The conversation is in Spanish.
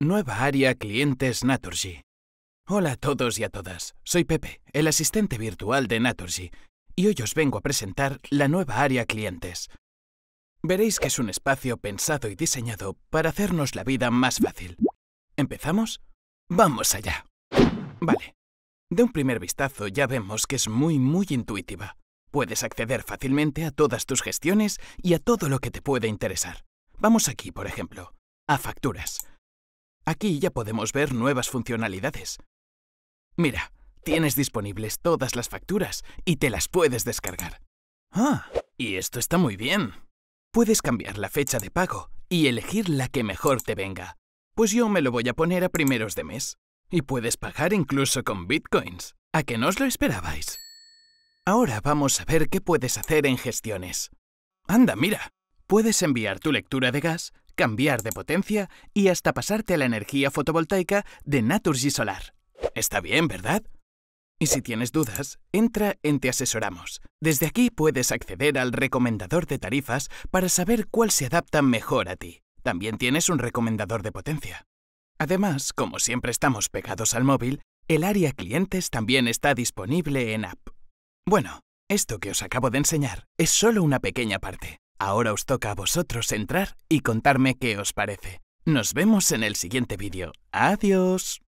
Nueva área clientes Naturgy. Hola a todos y a todas. Soy Pepe, el asistente virtual de Naturgy, y hoy os vengo a presentar la nueva área clientes. Veréis que es un espacio pensado y diseñado para hacernos la vida más fácil. ¿Empezamos? ¡Vamos allá! Vale. De un primer vistazo ya vemos que es muy, muy intuitiva. Puedes acceder fácilmente a todas tus gestiones y a todo lo que te puede interesar. Vamos aquí, por ejemplo, a facturas. Aquí ya podemos ver nuevas funcionalidades. Mira, tienes disponibles todas las facturas y te las puedes descargar. Ah, y esto está muy bien. Puedes cambiar la fecha de pago y elegir la que mejor te venga. Pues yo me lo voy a poner a primeros de mes. Y puedes pagar incluso con bitcoins. ¿A que no os lo esperabais? Ahora vamos a ver qué puedes hacer en gestiones. Anda, mira. Puedes enviar tu lectura de gas cambiar de potencia y hasta pasarte a la energía fotovoltaica de Naturgy Solar. Está bien, ¿verdad? Y si tienes dudas, entra en Te Asesoramos. Desde aquí puedes acceder al recomendador de tarifas para saber cuál se adapta mejor a ti. También tienes un recomendador de potencia. Además, como siempre estamos pegados al móvil, el área clientes también está disponible en app. Bueno, esto que os acabo de enseñar es solo una pequeña parte. Ahora os toca a vosotros entrar y contarme qué os parece. Nos vemos en el siguiente vídeo. Adiós.